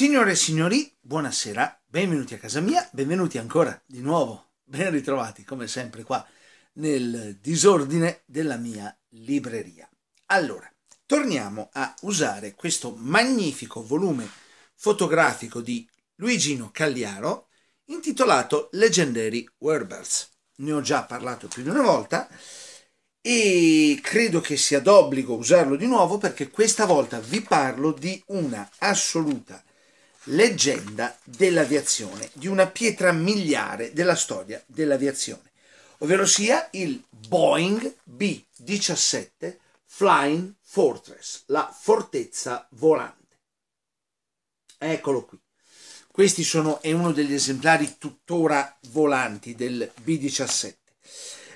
Signore e signori, buonasera, benvenuti a casa mia, benvenuti ancora di nuovo, ben ritrovati come sempre qua nel disordine della mia libreria. Allora, torniamo a usare questo magnifico volume fotografico di Luigino Cagliaro intitolato Legendary Warbirds. Ne ho già parlato più di una volta e credo che sia d'obbligo usarlo di nuovo perché questa volta vi parlo di una assoluta leggenda dell'aviazione, di una pietra miliare della storia dell'aviazione, ovvero sia il Boeing B-17 Flying Fortress, la fortezza volante. Eccolo qui. Questi sono, è uno degli esemplari tuttora volanti del B-17.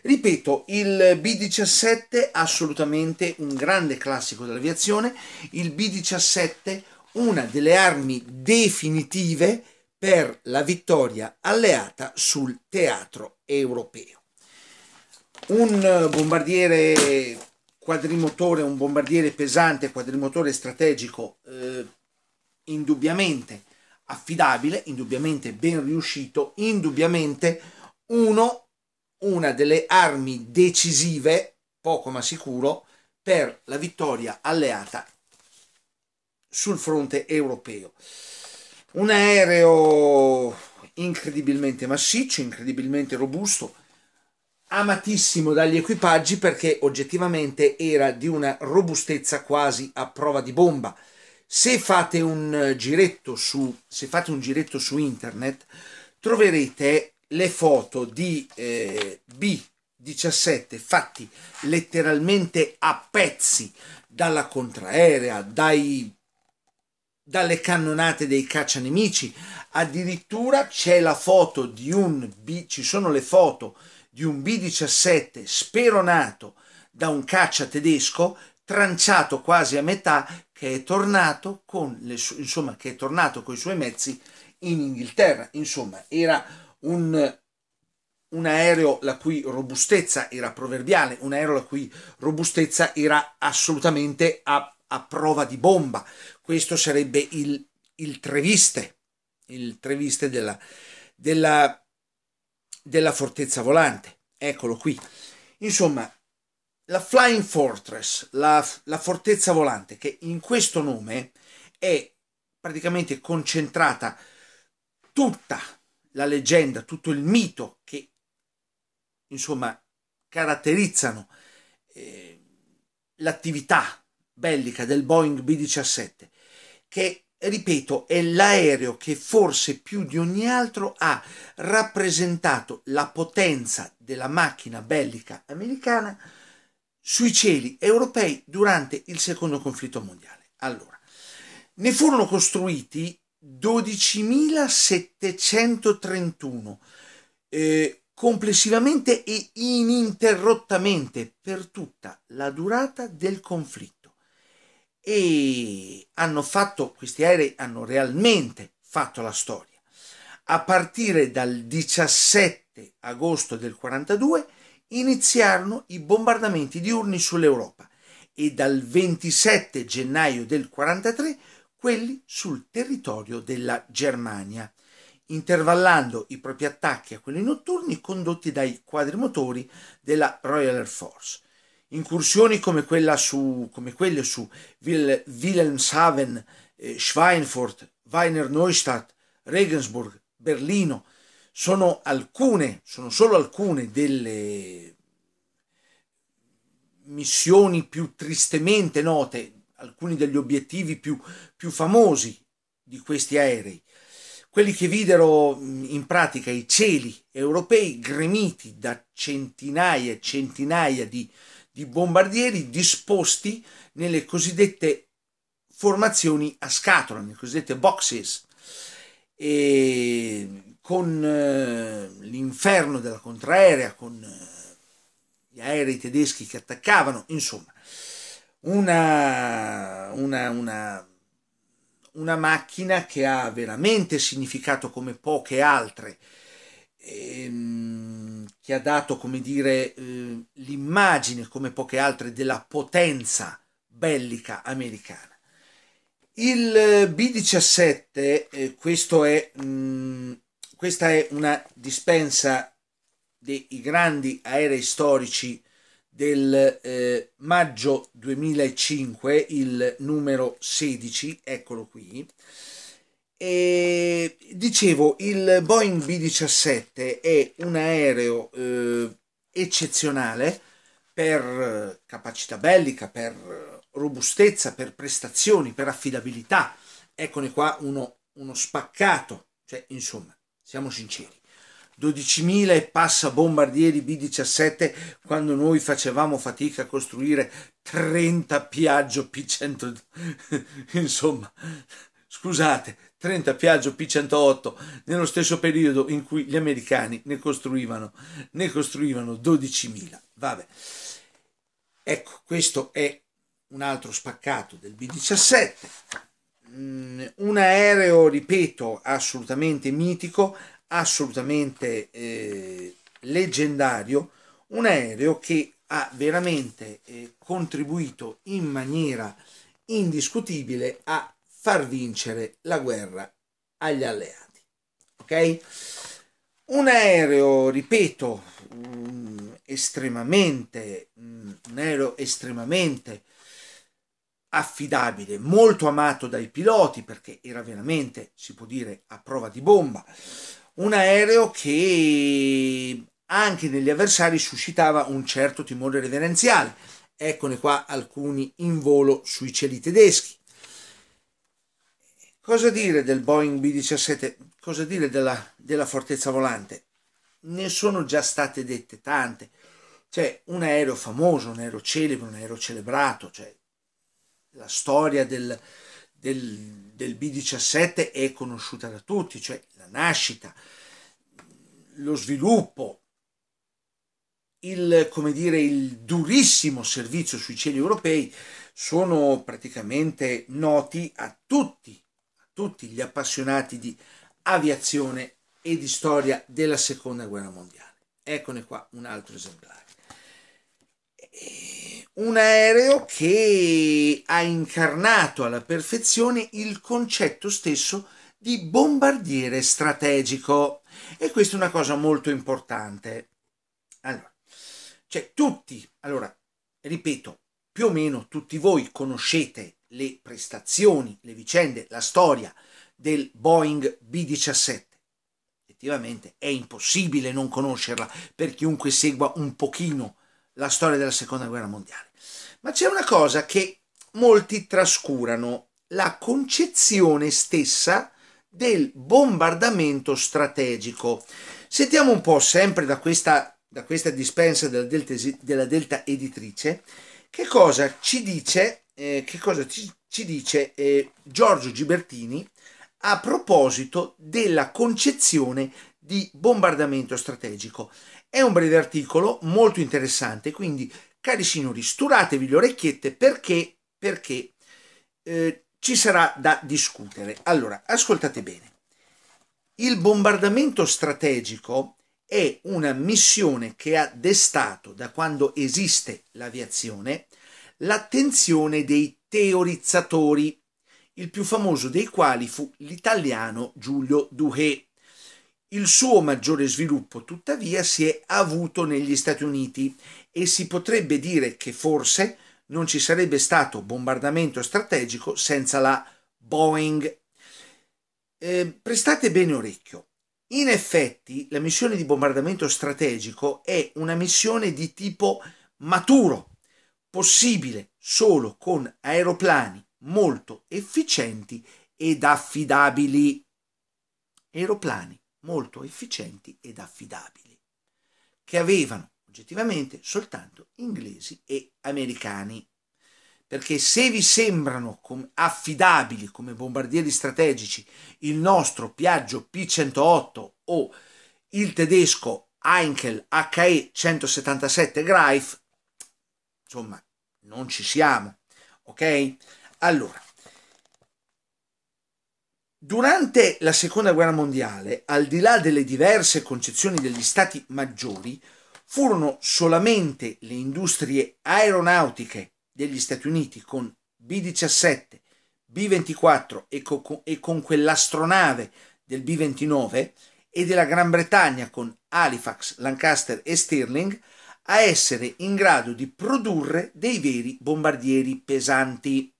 Ripeto, il B-17 assolutamente un grande classico dell'aviazione, il B-17 una delle armi definitive per la vittoria alleata sul teatro europeo. Un eh, bombardiere quadrimotore, un bombardiere pesante, quadrimotore strategico, eh, indubbiamente affidabile, indubbiamente ben riuscito, indubbiamente uno, una delle armi decisive, poco ma sicuro, per la vittoria alleata sul fronte europeo. Un aereo incredibilmente massiccio, incredibilmente robusto, amatissimo dagli equipaggi perché oggettivamente era di una robustezza quasi a prova di bomba. Se fate un giretto su, un giretto su internet troverete le foto di eh, B-17 fatti letteralmente a pezzi dalla contraerea, dai dalle cannonate dei caccianemici. Addirittura c'è la foto di un B, ci sono le foto di un B-17 speronato da un caccia tedesco, tranciato quasi a metà, che è tornato con, le, insomma, che è tornato con i suoi mezzi in Inghilterra. Insomma, era un, un aereo la cui robustezza era proverbiale, un aereo la cui robustezza era assolutamente a a prova di bomba. Questo sarebbe il, il treviste, il treviste della, della, della fortezza volante. Eccolo qui. Insomma, la Flying Fortress, la, la fortezza volante, che in questo nome è praticamente concentrata tutta la leggenda, tutto il mito che insomma caratterizzano eh, l'attività bellica del Boeing B-17, che ripeto è l'aereo che forse più di ogni altro ha rappresentato la potenza della macchina bellica americana sui cieli europei durante il secondo conflitto mondiale. Allora, ne furono costruiti 12.731 eh, complessivamente e ininterrottamente per tutta la durata del conflitto e hanno fatto, questi aerei hanno realmente fatto la storia. A partire dal 17 agosto del 42 iniziarono i bombardamenti diurni sull'Europa e dal 27 gennaio del 43 quelli sul territorio della Germania, intervallando i propri attacchi a quelli notturni condotti dai quadrimotori della Royal Air Force. Incursioni come, quella su, come quelle su Wilhelmshaven, eh, Schweinfurt, Weiner Neustadt, Regensburg, Berlino, sono alcune, sono solo alcune delle missioni più tristemente note, alcuni degli obiettivi più, più famosi di questi aerei quelli che videro in pratica i cieli europei gremiti da centinaia e centinaia di di bombardieri disposti nelle cosiddette formazioni a scatola, nelle cosiddette boxes, e con eh, l'inferno della contraerea, con eh, gli aerei tedeschi che attaccavano, insomma, una, una, una, una macchina che ha veramente significato come poche altre. E, ehm, che ha dato, come dire, eh, l'immagine, come poche altre, della potenza bellica americana. Il B-17, eh, eh è, mh, mm, questa è una dispensa dei grandi aerei storici del eh, maggio 2005, il numero 16, eccolo qui. E dicevo, il Boeing B-17 è un aereo eh, eccezionale per eh, capacità bellica, per robustezza, per prestazioni, per affidabilità. Eccone qua uno, uno spaccato, cioè insomma, siamo sinceri. 12.000 e passa bombardieri B-17 quando noi facevamo fatica a costruire 30 Piaggio P-100. Insomma, scusate, 30 Piaggio P108 nello stesso periodo in cui gli americani ne costruivano, ne costruivano 12.000. Vabbè. Ecco, questo è un altro spaccato del B-17. Mm, un aereo, ripeto, assolutamente mitico, assolutamente eh, leggendario, un aereo che ha veramente eh, contribuito in maniera indiscutibile a far vincere la guerra agli alleati. Ok? Un aereo, ripeto, mm, estremamente, mm, un aereo estremamente affidabile, molto amato dai piloti perché era veramente, si può dire, a prova di bomba. Un aereo che anche negli avversari suscitava un certo timore reverenziale. Eccone qua alcuni in volo sui cieli tedeschi. Cosa dire del Boeing B-17? Cosa dire della, della fortezza volante? Ne sono già state dette tante. C'è cioè, un aereo famoso, un aereo celebre, un aereo celebrato. Cioè, la storia del, del, del B-17 è conosciuta da tutti, cioè la nascita, lo sviluppo, il, come dire, il durissimo servizio sui cieli europei sono praticamente noti a tutti tutti gli appassionati di aviazione e di storia della seconda guerra mondiale. Eccone qua un altro esemplare. Eh, un aereo che ha incarnato alla perfezione il concetto stesso di bombardiere strategico. E questa è una cosa molto importante. Allora, cioè tutti, allora, ripeto, più o meno tutti voi conoscete le prestazioni, le vicende, la storia del Boeing B-17. Effettivamente è impossibile non conoscerla per chiunque segua un pochino la storia della Seconda Guerra Mondiale. Ma c'è una cosa che molti trascurano, la concezione stessa del bombardamento strategico. Sentiamo un po' sempre da questa, da questa dispensa della delta, della delta editrice che cosa ci dice eh, che cosa ci, ci dice eh, Giorgio Gibertini a proposito della concezione di bombardamento strategico. È un breve articolo molto interessante, quindi cari signori, sturatevi le orecchiette perché, perché eh, ci sarà da discutere. Allora, ascoltate bene. Il bombardamento strategico è una missione che ha destato da quando esiste l'aviazione l'attenzione dei teorizzatori, il più famoso dei quali fu l'italiano Giulio Duhé. Il suo maggiore sviluppo, tuttavia, si è avuto negli Stati Uniti e si potrebbe dire che forse non ci sarebbe stato bombardamento strategico senza la Boeing. Eh, prestate bene orecchio. In effetti, la missione di bombardamento strategico è una missione di tipo maturo, possibile solo con aeroplani molto efficienti ed affidabili. Aeroplani molto efficienti ed affidabili, che avevano oggettivamente soltanto inglesi e americani. Perché se vi sembrano com- affidabili come bombardieri strategici il nostro Piaggio P-108 o il tedesco Heinkel HE-177 Greif, insomma, non ci siamo, ok? Allora, durante la seconda guerra mondiale, al di là delle diverse concezioni degli stati maggiori, furono solamente le industrie aeronautiche degli Stati Uniti con B-17, B-24 e, co- e con quell'astronave del B-29 e della Gran Bretagna con Halifax, Lancaster e Stirling a essere in grado di produrre dei veri bombardieri pesanti.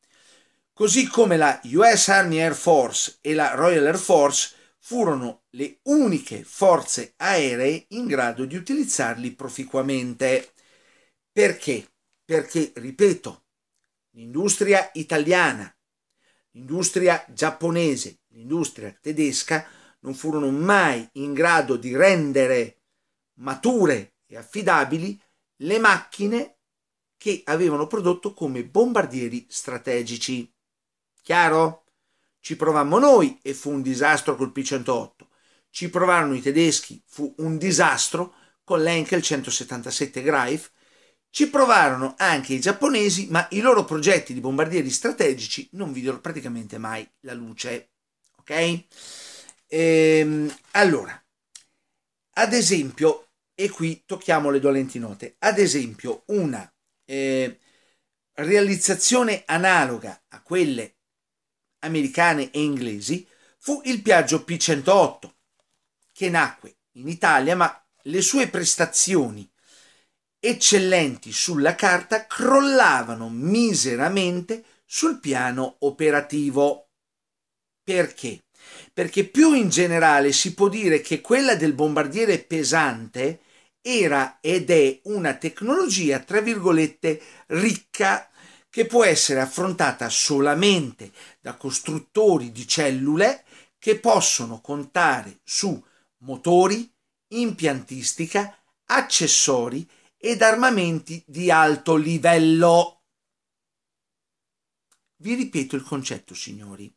Così come la US Army Air Force e la Royal Air Force furono le uniche forze aeree in grado di utilizzarli proficuamente. Perché? Perché, ripeto, l'industria italiana, l'industria giapponese, l'industria tedesca non furono mai in grado di rendere mature e affidabili le macchine che avevano prodotto come bombardieri strategici. Chiaro? Ci provammo noi e fu un disastro col P-108. Ci provarono i tedeschi, fu un disastro con l'Enkel 177 Greif. Ci provarono anche i giapponesi, ma i loro progetti di bombardieri strategici non videro praticamente mai la luce. Ok? Ehm, allora, ad esempio, e qui tocchiamo le dolenti note. Ad esempio, una eh, realizzazione analoga a quelle americane e inglesi fu il Piaggio P108, che nacque in Italia, ma le sue prestazioni eccellenti sulla carta crollavano miseramente sul piano operativo. Perché? perché più in generale si può dire che quella del bombardiere pesante era ed è una tecnologia, tra virgolette, ricca che può essere affrontata solamente da costruttori di cellule che possono contare su motori, impiantistica, accessori ed armamenti di alto livello. Vi ripeto il concetto, signori.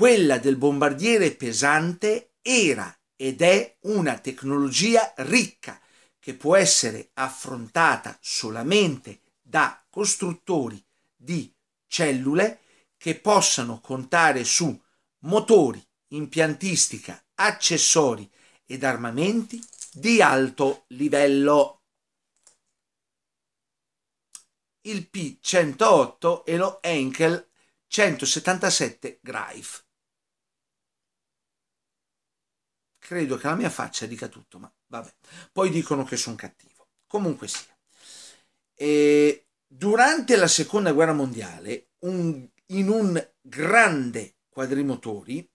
Quella del bombardiere pesante era ed è una tecnologia ricca che può essere affrontata solamente da costruttori di cellule che possano contare su motori, impiantistica, accessori ed armamenti di alto livello. Il P108 e lo Enkel 177 Greif. credo che la mia faccia dica tutto, ma vabbè. Poi dicono che sono cattivo. Comunque sia. E durante la seconda guerra mondiale, un, in un grande quadrimotori,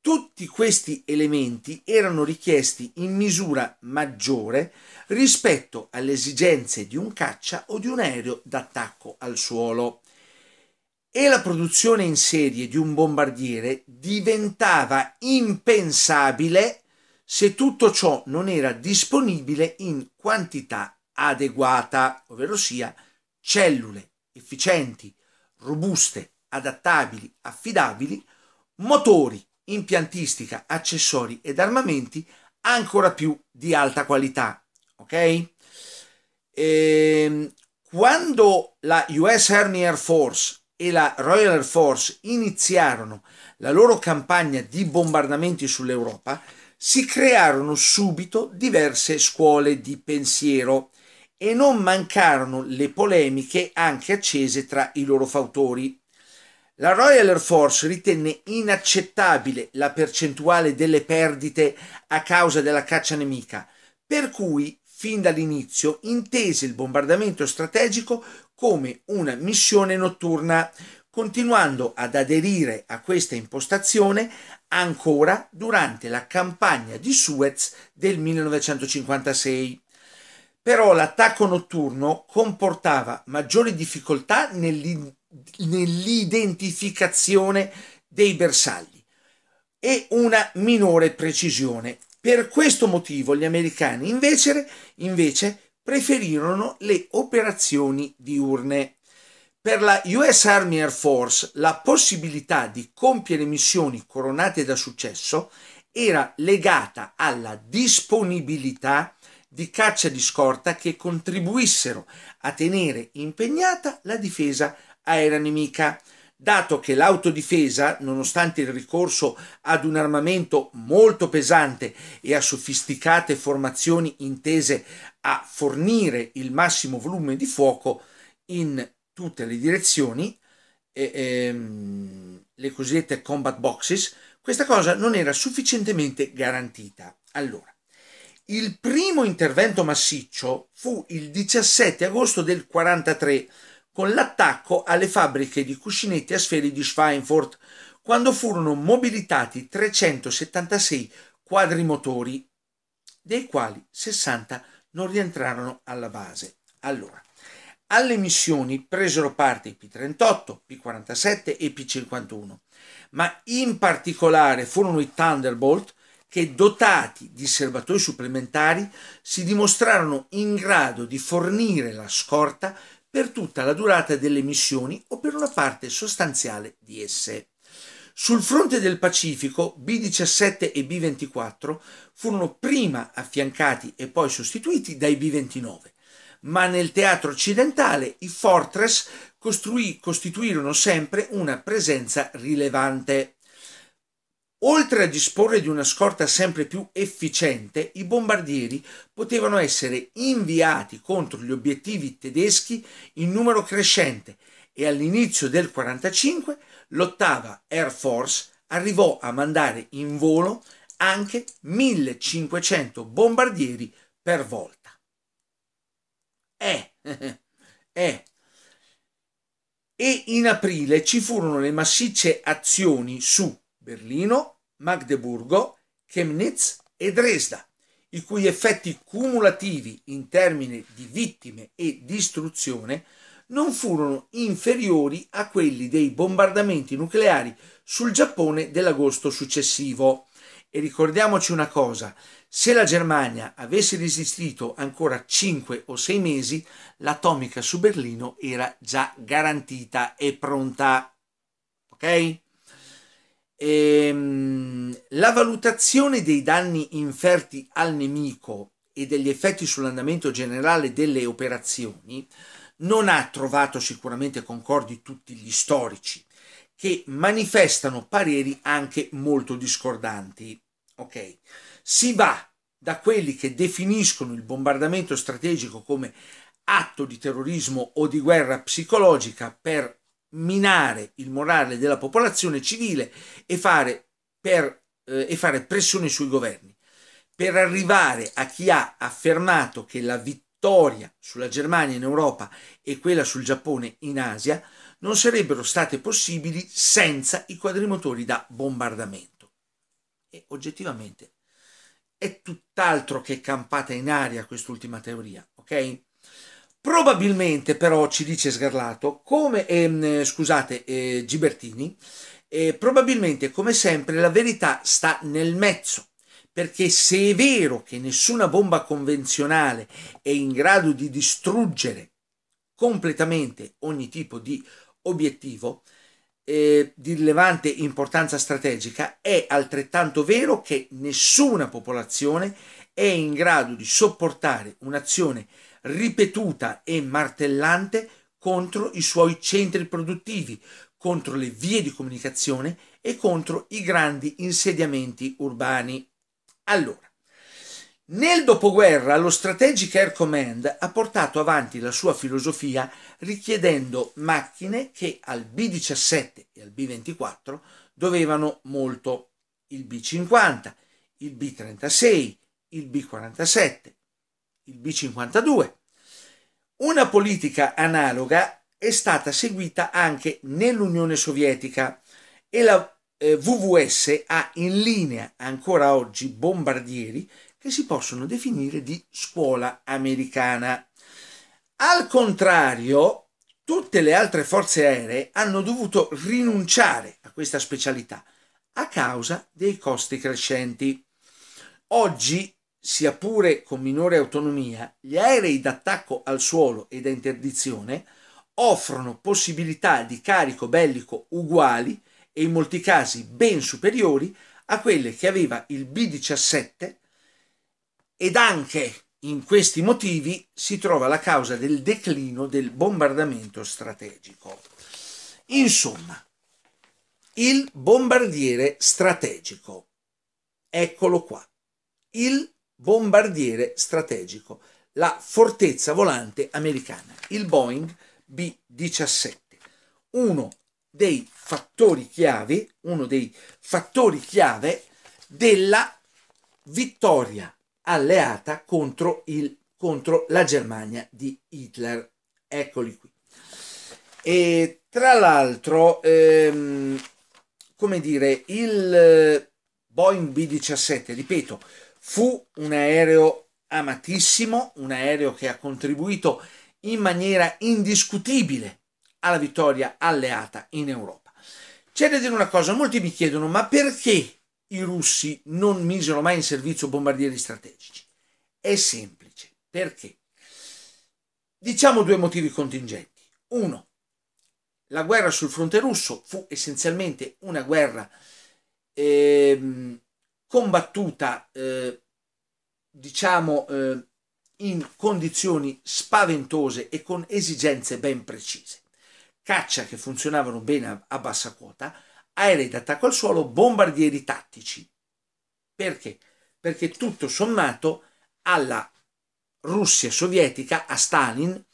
tutti questi elementi erano richiesti in misura maggiore rispetto alle esigenze di un caccia o di un aereo d'attacco al suolo e la produzione in serie di un bombardiere diventava impensabile se tutto ciò non era disponibile in quantità adeguata, ovvero sia cellule efficienti, robuste, adattabili, affidabili, motori, impiantistica, accessori ed armamenti ancora più di alta qualità. Ok? E, ehm, quando la US Army Air Force e la Royal Air Force iniziarono la loro campagna di bombardamenti sull'Europa, si crearono subito diverse scuole di pensiero e non mancarono le polemiche anche accese tra i loro fautori. La Royal Air Force ritenne inaccettabile la percentuale delle perdite a causa della caccia nemica, per cui fin dall'inizio intese il bombardamento strategico come una missione notturna, continuando ad aderire a questa impostazione ancora durante la campagna di Suez del 1956. Però l'attacco notturno comportava maggiori difficoltà nell'identificazione dei bersagli e una minore precisione. Per questo motivo gli americani invece, invece preferirono le operazioni diurne. Per la US Army Air Force la possibilità di compiere missioni coronate da successo era legata alla disponibilità di caccia di scorta che contribuissero a tenere impegnata la difesa aerea nemica dato che l'autodifesa, nonostante il ricorso ad un armamento molto pesante e a sofisticate formazioni intese a fornire il massimo volume di fuoco in tutte le direzioni, e, e, ehm, le cosiddette combat boxes, questa cosa non era sufficientemente garantita. Allora, il primo intervento massiccio fu il 17 agosto del 1943 con l'attacco alle fabbriche di cuscinetti a sfere di Schweinfurt, quando furono mobilitati 376 quadrimotori, dei quali 60 non rientrarono alla base. Allora, alle missioni presero parte i P-38, P-47 e P-51, ma in particolare furono i Thunderbolt che, dotati di serbatoi supplementari, si dimostrarono in grado di fornire la scorta per tutta la durata delle missioni o per una parte sostanziale di esse. Sul fronte del Pacifico, B-17 e B-24 furono prima affiancati e poi sostituiti dai B-29, ma nel teatro occidentale i Fortress costruì, costituirono sempre una presenza rilevante. Oltre a disporre di una scorta sempre più efficiente, i bombardieri potevano essere inviati contro gli obiettivi tedeschi in numero crescente e all'inizio del 1945 l'ottava Air Force arrivò a mandare in volo anche 1500 bombardieri per volta. Eh, eh. E in aprile ci furono le massicce azioni su Berlino, Magdeburgo, Chemnitz e Dresda, i cui effetti cumulativi in termini di vittime e distruzione non furono inferiori a quelli dei bombardamenti nucleari sul Giappone dell'agosto successivo. E ricordiamoci una cosa, se la Germania avesse resistito ancora 5 o 6 mesi, l'atomica su Berlino era già garantita e pronta. Ok? Ehm, la valutazione dei danni inferti al nemico e degli effetti sull'andamento generale delle operazioni non ha trovato sicuramente concordi tutti gli storici, che manifestano pareri anche molto discordanti. Ok, si va da quelli che definiscono il bombardamento strategico come atto di terrorismo o di guerra psicologica per minare il morale della popolazione civile e fare, per, eh, e fare pressione sui governi. Per arrivare a chi ha affermato che la vittoria sulla Germania in Europa e quella sul Giappone in Asia non sarebbero state possibili senza i quadrimotori da bombardamento. E oggettivamente è tutt'altro che campata in aria quest'ultima teoria, ok? Probabilmente però ci dice Sgarlato, come ehm, scusate eh, Gibertini, eh, probabilmente come sempre la verità sta nel mezzo, perché se è vero che nessuna bomba convenzionale è in grado di distruggere completamente ogni tipo di obiettivo eh, di rilevante importanza strategica, è altrettanto vero che nessuna popolazione è in grado di sopportare un'azione ripetuta e martellante contro i suoi centri produttivi, contro le vie di comunicazione e contro i grandi insediamenti urbani. Allora, nel dopoguerra lo Strategic Air Command ha portato avanti la sua filosofia richiedendo macchine che al B-17 e al B-24 dovevano molto il B-50, il B-36, il B-47, il B52. Una politica analoga è stata seguita anche nell'Unione Sovietica e la eh, VVS ha in linea ancora oggi bombardieri che si possono definire di scuola americana. Al contrario, tutte le altre forze aeree hanno dovuto rinunciare a questa specialità a causa dei costi crescenti. Oggi sia pure con minore autonomia, gli aerei d'attacco al suolo e da interdizione offrono possibilità di carico bellico uguali e in molti casi ben superiori a quelle che aveva il B-17 ed anche in questi motivi si trova la causa del declino del bombardamento strategico. Insomma, il bombardiere strategico. Eccolo qua. Il bombardiere strategico, la fortezza volante americana, il Boeing B-17. Uno dei fattori chiave, uno dei fattori chiave della vittoria alleata contro, il, contro la Germania di Hitler. Eccoli qui. E tra l'altro, ehm, come dire, il Boeing B-17, ripeto, Fu un aereo amatissimo, un aereo che ha contribuito in maniera indiscutibile alla vittoria alleata in Europa. C'è da dire una cosa, molti mi chiedono ma perché i russi non misero mai in servizio bombardieri strategici? È semplice, perché? Diciamo due motivi contingenti. Uno, la guerra sul fronte russo fu essenzialmente una guerra ehm, combattuta, eh, diciamo, eh, in condizioni spaventose e con esigenze ben precise. Caccia che funzionavano bene a, a bassa quota, aerei d'attacco al suolo, bombardieri tattici. Perché? Perché tutto sommato alla Russia sovietica, a Stalin,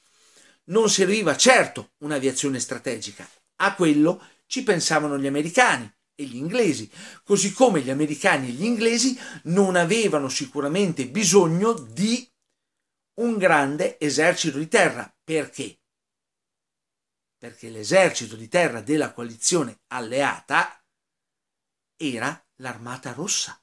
non serviva certo un'aviazione strategica. A quello ci pensavano gli americani, e gli inglesi, così come gli americani e gli inglesi non avevano sicuramente bisogno di un grande esercito di terra. Perché? Perché l'esercito di terra della coalizione alleata era l'armata rossa.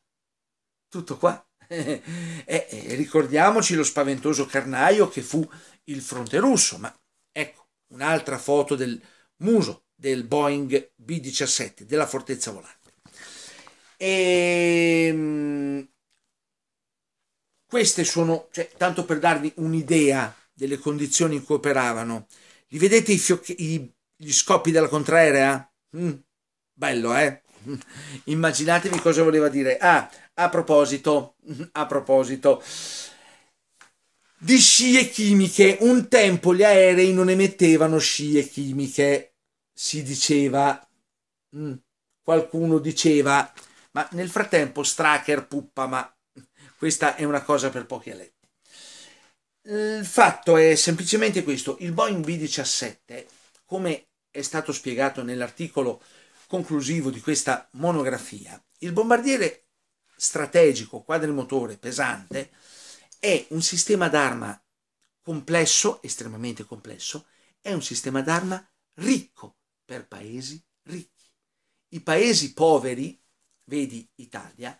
Tutto qua. Eh, eh, ricordiamoci lo spaventoso carnaio che fu il fronte russo, ma ecco un'altra foto del muso del Boeing B-17, della fortezza volante. E, ehm, queste sono, cioè, tanto per darvi un'idea delle condizioni in cui operavano, li vedete i fiocchi, gli scoppi della contraerea? Mm, bello, eh? Immaginatevi cosa voleva dire. Ah, a proposito, a proposito, di scie chimiche, un tempo gli aerei non emettevano scie chimiche si diceva, mh, mm, qualcuno diceva, ma nel frattempo Stracker puppa, ma questa è una cosa per pochi a letto. Il fatto è semplicemente questo, il Boeing B-17, come è stato spiegato nell'articolo conclusivo di questa monografia, il bombardiere strategico quadrimotore pesante è un sistema d'arma complesso, estremamente complesso, è un sistema d'arma ricco per paesi ricchi. I paesi poveri, vedi Italia,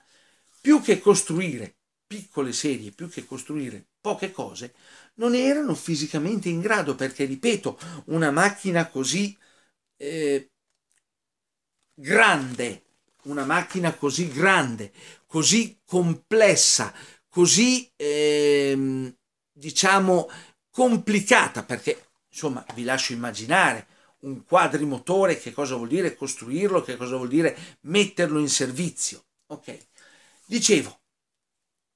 più che costruire piccole serie, più che costruire poche cose, non erano fisicamente in grado perché, ripeto, una macchina così eh, grande, una macchina così grande, così complessa, così eh, diciamo complicata, perché insomma vi lascio immaginare un quadrimotore, che cosa vuol dire costruirlo, che cosa vuol dire metterlo in servizio. Ok, dicevo,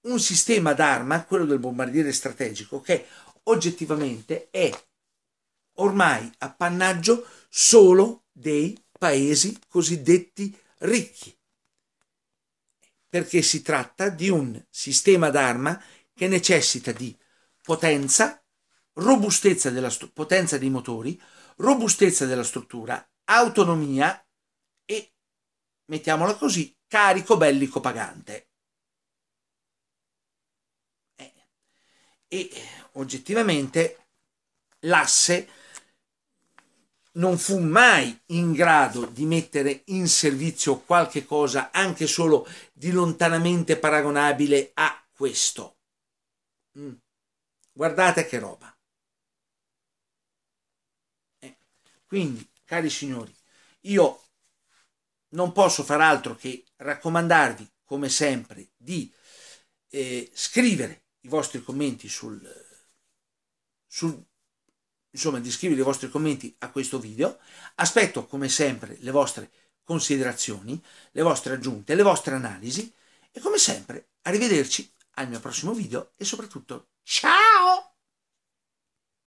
un sistema d'arma, quello del bombardiere strategico, che oggettivamente è ormai appannaggio solo dei paesi cosiddetti ricchi, perché si tratta di un sistema d'arma che necessita di potenza, robustezza della potenza dei motori, robustezza della struttura, autonomia e, mettiamola così, carico bellico pagante. Eh. E oggettivamente l'asse non fu mai in grado di mettere in servizio qualche cosa anche solo di lontanamente paragonabile a questo. Mm. Guardate che roba. Quindi, cari signori, io non posso far altro che raccomandarvi, come sempre, di eh, scrivere i vostri commenti sul, sul insomma, di scrivere i vostri commenti a questo video. Aspetto, come sempre, le vostre considerazioni, le vostre aggiunte, le vostre analisi e come sempre, arrivederci al mio prossimo video e soprattutto ciao!